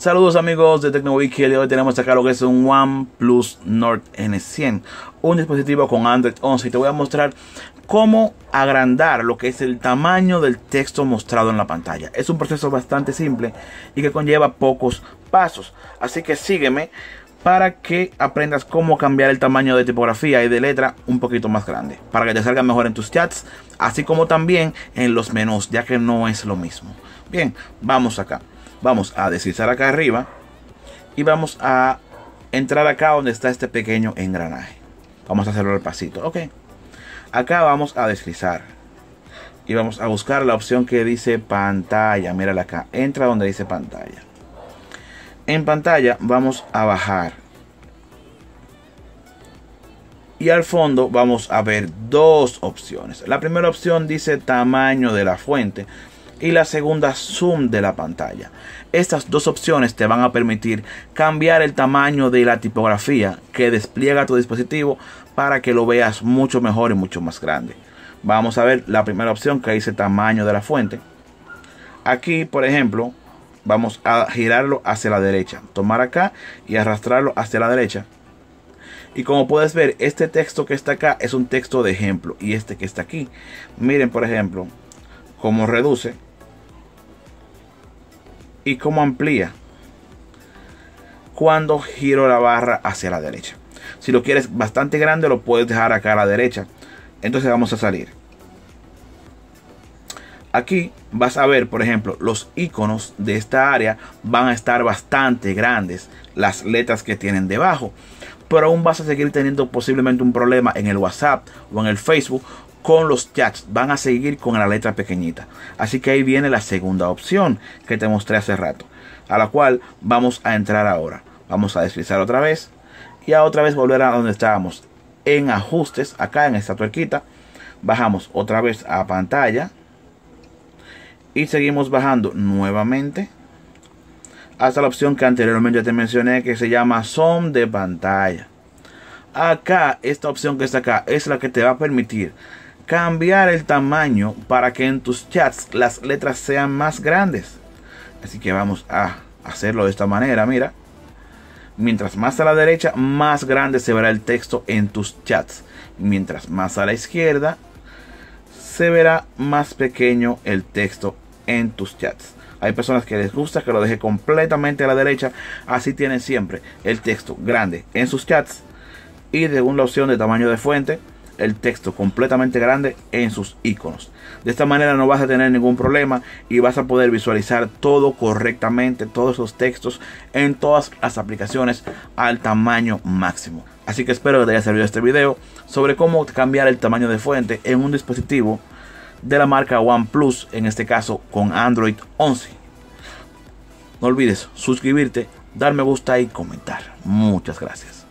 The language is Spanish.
Saludos amigos de TecnoWiki, hoy tenemos acá lo que es un OnePlus Nord N100, un dispositivo con Android 11 y te voy a mostrar cómo agrandar lo que es el tamaño del texto mostrado en la pantalla. Es un proceso bastante simple y que conlleva pocos pasos, así que sígueme para que aprendas cómo cambiar el tamaño de tipografía y de letra un poquito más grande, para que te salga mejor en tus chats, así como también en los menús, ya que no es lo mismo. Bien, vamos acá. Vamos a deslizar acá arriba y vamos a entrar acá donde está este pequeño engranaje. Vamos a hacerlo al pasito, ok. Acá vamos a deslizar y vamos a buscar la opción que dice pantalla. Mírala acá, entra donde dice pantalla. En pantalla vamos a bajar y al fondo vamos a ver dos opciones. La primera opción dice tamaño de la fuente y la segunda zoom de la pantalla. Estas dos opciones te van a permitir cambiar el tamaño de la tipografía que despliega tu dispositivo para que lo veas mucho mejor y mucho más grande. Vamos a ver la primera opción que dice tamaño de la fuente. Aquí, por ejemplo, vamos a girarlo hacia la derecha. Tomar acá y arrastrarlo hacia la derecha. Y como puedes ver, este texto que está acá es un texto de ejemplo. Y este que está aquí. Miren, por ejemplo, cómo reduce y cómo amplía cuando giro la barra hacia la derecha. Si lo quieres bastante grande lo puedes dejar acá a la derecha. Entonces vamos a salir. Aquí vas a ver, por ejemplo, los iconos de esta área van a estar bastante grandes, las letras que tienen debajo. Pero aún vas a seguir teniendo posiblemente un problema en el WhatsApp o en el Facebook con los chats, van a seguir con la letra pequeñita. Así que ahí viene la segunda opción que te mostré hace rato, a la cual vamos a entrar ahora. Vamos a deslizar otra vez y a otra vez volver a donde estábamos, en ajustes, acá en esta tuerquita. Bajamos otra vez a pantalla y seguimos bajando nuevamente hasta la opción que anteriormente te mencioné que se llama zoom de pantalla. Acá, esta opción que está acá es la que te va a permitir cambiar el tamaño para que en tus chats las letras sean más grandes. Así que vamos a hacerlo de esta manera, mira. Mientras más a la derecha, más grande se verá el texto en tus chats. Mientras más a la izquierda, se verá más pequeño el texto en tus chats. Hay personas que les gusta que lo deje completamente a la derecha. Así tienen siempre el texto grande en sus chats. Y de una opción de tamaño de fuente, el texto completamente grande en sus iconos. De esta manera no vas a tener ningún problema y vas a poder visualizar todo correctamente, todos esos textos en todas las aplicaciones al tamaño máximo. Así que espero que te haya servido este video sobre cómo cambiar el tamaño de fuente en un dispositivo de la marca OnePlus, en este caso con Android 11. No olvides suscribirte, dar me gusta y comentar. Muchas gracias.